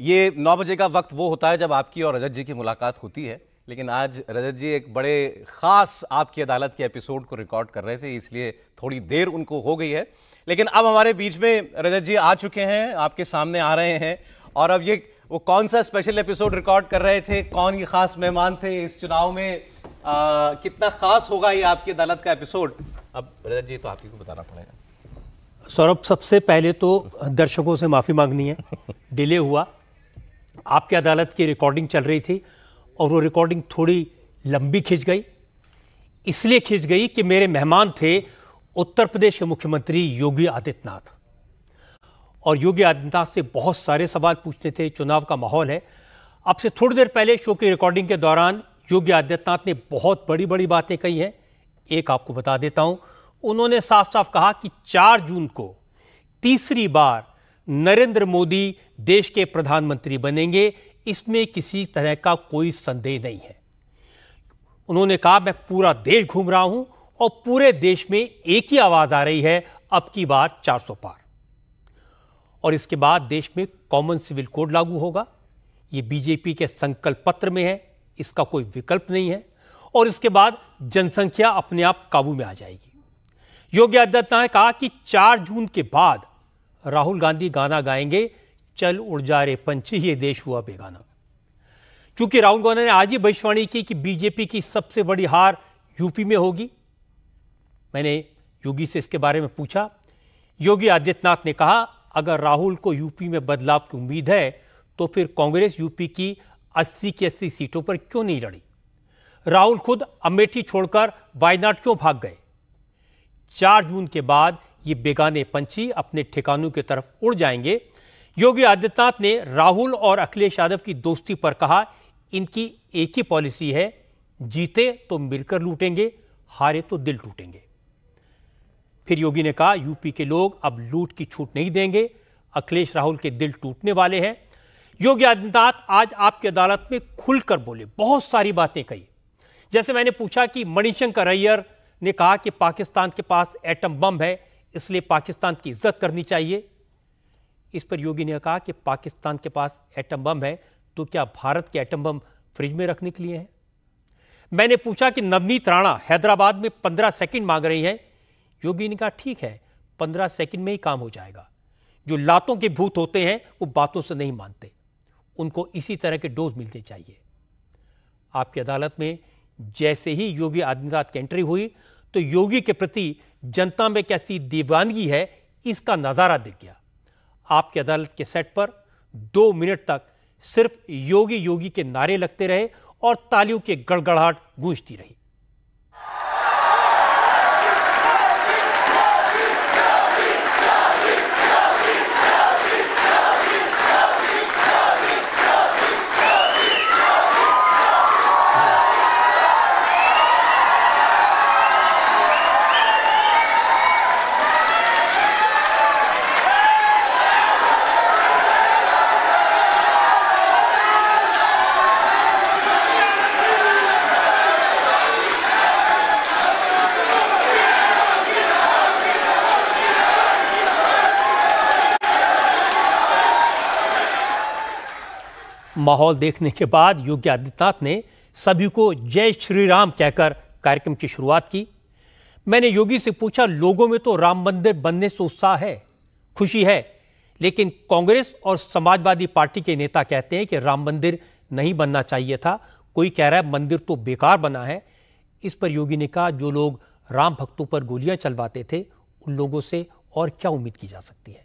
ये नौ बजे का वक्त वो होता है जब आपकी और रजत जी की मुलाकात होती है लेकिन आज रजत जी एक बड़े ख़ास आपकी अदालत के एपिसोड को रिकॉर्ड कर रहे थे इसलिए थोड़ी देर उनको हो गई है लेकिन अब हमारे बीच में रजत जी आ चुके हैं आपके सामने आ रहे हैं और अब ये वो कौन सा स्पेशल एपिसोड रिकॉर्ड कर रहे थे कौन ये खास मेहमान थे इस चुनाव में आ, कितना खास होगा ये आपकी अदालत का एपिसोड अब रजत जी तो आप ही को बताना पड़ेगा सौरभ सबसे पहले तो दर्शकों से माफ़ी मांगनी है डिले हुआ आपकी अदालत की रिकॉर्डिंग चल रही थी और वो रिकॉर्डिंग थोड़ी लंबी खिंच गई इसलिए खिंच गई कि मेरे मेहमान थे उत्तर प्रदेश के मुख्यमंत्री योगी आदित्यनाथ और योगी आदित्यनाथ से बहुत सारे सवाल पूछते थे चुनाव का माहौल है अब से थोड़ी देर पहले शो की रिकॉर्डिंग के दौरान योगी आदित्यनाथ ने बहुत बड़ी बड़ी बातें कही हैं एक आपको बता देता हूं उन्होंने साफ साफ कहा कि 4 जून को तीसरी बार नरेंद्र मोदी देश के प्रधानमंत्री बनेंगे इसमें किसी तरह का कोई संदेह नहीं है उन्होंने कहा मैं पूरा देश घूम रहा हूं और पूरे देश में एक ही आवाज आ रही है अब की बार 400 पार और इसके बाद देश में कॉमन सिविल कोड लागू होगा ये बीजेपी के संकल्प पत्र में है इसका कोई विकल्प नहीं है और इसके बाद जनसंख्या अपने आप काबू में आ जाएगी योगी आदित्यनाथ ने कहा कि 4 जून के बाद राहुल गांधी गाना गाएंगे चल उड़ जा रे पंछी ये देश हुआ बेगाना क्योंकि राहुल गांधी ने आज ही भविष्यवाणी की कि बीजेपी की सबसे बड़ी हार यूपी में होगी मैंने योगी से इसके बारे में पूछा योगी आदित्यनाथ ने कहा अगर राहुल को यूपी में बदलाव की उम्मीद है तो फिर कांग्रेस यूपी की 80 की 80 सीटों पर क्यों नहीं लड़ी राहुल खुद अमेठी छोड़कर वायनाड क्यों भाग गए चार जून के बाद ये बेगाने पंछी अपने ठिकानों की तरफ उड़ जाएंगे योगी आदित्यनाथ ने राहुल और अखिलेश यादव की दोस्ती पर कहा इनकी एक ही पॉलिसी है जीते तो मिलकर लूटेंगे हारे तो दिल टूटेंगे फिर योगी ने कहा यूपी के लोग अब लूट की छूट नहीं देंगे अखिलेश राहुल के दिल टूटने वाले हैं योगी आदित्यनाथ आज आपकी अदालत में खुलकर बोले बहुत सारी बातें कही जैसे मैंने पूछा कि मणिशंकर अय्यर ने कहा कि पाकिस्तान के पास एटम बम है इसलिए पाकिस्तान की इज्जत करनी चाहिए इस पर योगी ने कहा कि पाकिस्तान के पास एटम बम है तो क्या भारत के एटम बम फ्रिज में रखने के लिए हैं मैंने पूछा कि नवनीत राणा हैदराबाद में पंद्रह सेकंड मांग रही है योगी ने कहा ठीक है पंद्रह सेकंड में ही काम हो जाएगा जो लातों के भूत होते हैं वो बातों से नहीं मानते उनको इसी तरह के डोज मिलने चाहिए आपकी अदालत में जैसे ही योगी आदित्यनाथ की एंट्री हुई तो योगी के प्रति जनता में कैसी दीवानगी है इसका नज़ारा दिख गया आपकी अदालत के सेट पर दो मिनट तक सिर्फ योगी योगी के नारे लगते रहे और तालियों की गड़गड़ाहट गूंजती रही माहौल देखने के बाद योगी आदित्यनाथ ने सभी को जय श्री राम कहकर कार्यक्रम की शुरुआत की मैंने योगी से पूछा लोगों में तो राम मंदिर बनने से उत्साह है खुशी है लेकिन कांग्रेस और समाजवादी पार्टी के नेता कहते हैं कि राम मंदिर नहीं बनना चाहिए था कोई कह रहा है मंदिर तो बेकार बना है इस पर योगी ने कहा जो लोग राम भक्तों पर गोलियां चलवाते थे उन लोगों से और क्या उम्मीद की जा सकती है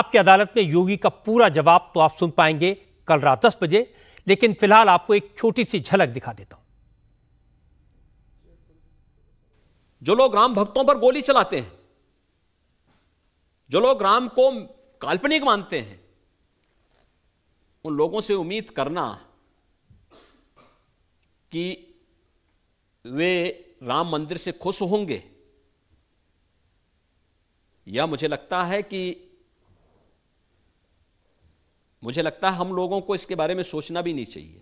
आपकी अदालत में योगी का पूरा जवाब तो आप सुन पाएंगे कल रात दस बजे लेकिन फिलहाल आपको एक छोटी सी झलक दिखा देता हूं जो लोग राम भक्तों पर गोली चलाते हैं जो लोग राम को काल्पनिक मानते हैं उन लोगों से उम्मीद करना कि वे राम मंदिर से खुश होंगे या मुझे लगता है कि मुझे लगता है हम लोगों को इसके बारे में सोचना भी नहीं चाहिए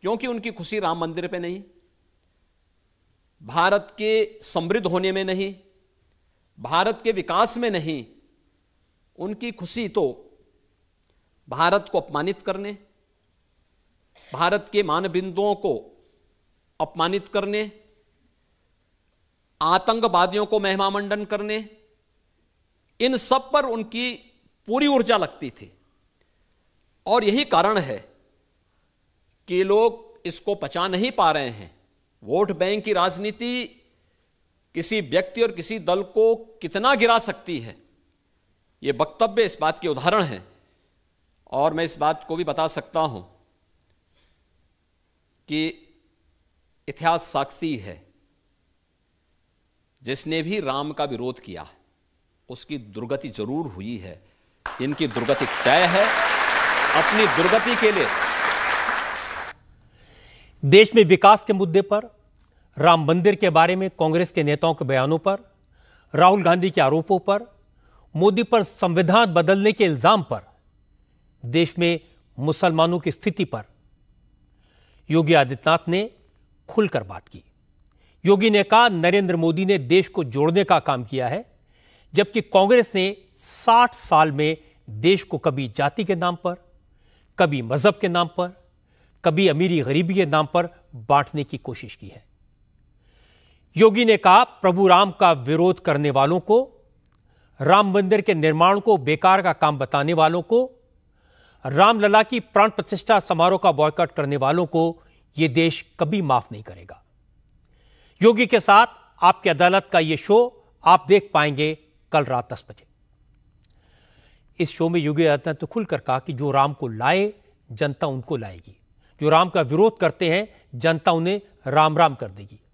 क्योंकि उनकी खुशी राम मंदिर पे नहीं भारत के समृद्ध होने में नहीं भारत के विकास में नहीं उनकी खुशी तो भारत को अपमानित करने भारत के मानबिंदुओं को अपमानित करने आतंकवादियों को मेहमामंडन करने इन सब पर उनकी पूरी ऊर्जा लगती थी और यही कारण है कि लोग इसको पचा नहीं पा रहे हैं वोट बैंक की राजनीति किसी व्यक्ति और किसी दल को कितना गिरा सकती है ये वक्तव्य इस बात के उदाहरण हैं और मैं इस बात को भी बता सकता हूं कि इतिहास साक्षी है जिसने भी राम का विरोध किया उसकी दुर्गति जरूर हुई है इनकी दुर्गति तय है अपनी दुर्गति के लिए देश में विकास के मुद्दे पर राम मंदिर के बारे में कांग्रेस के नेताओं के बयानों पर राहुल गांधी के आरोपों पर मोदी पर संविधान बदलने के इल्जाम पर देश में मुसलमानों की स्थिति पर योगी आदित्यनाथ ने खुलकर बात की योगी ने कहा नरेंद्र मोदी ने देश को जोड़ने का काम किया है जबकि कांग्रेस ने 60 साल में देश को कभी जाति के नाम पर कभी मज़हब के नाम पर कभी अमीरी गरीबी के नाम पर बांटने की कोशिश की है योगी ने कहा प्रभु राम का विरोध करने वालों को राम मंदिर के निर्माण को बेकार का काम बताने वालों को रामलला की प्राण प्रतिष्ठा समारोह का बॉयकॉट करने वालों को यह देश कभी माफ नहीं करेगा योगी के साथ आपकी अदालत का यह शो आप देख पाएंगे कल रात दस बजे इस शो में योगी आदित्यनाथ ने तो खुलकर कहा कि जो राम को लाए जनता उनको लाएगी जो राम का विरोध करते हैं जनता उन्हें राम राम कर देगी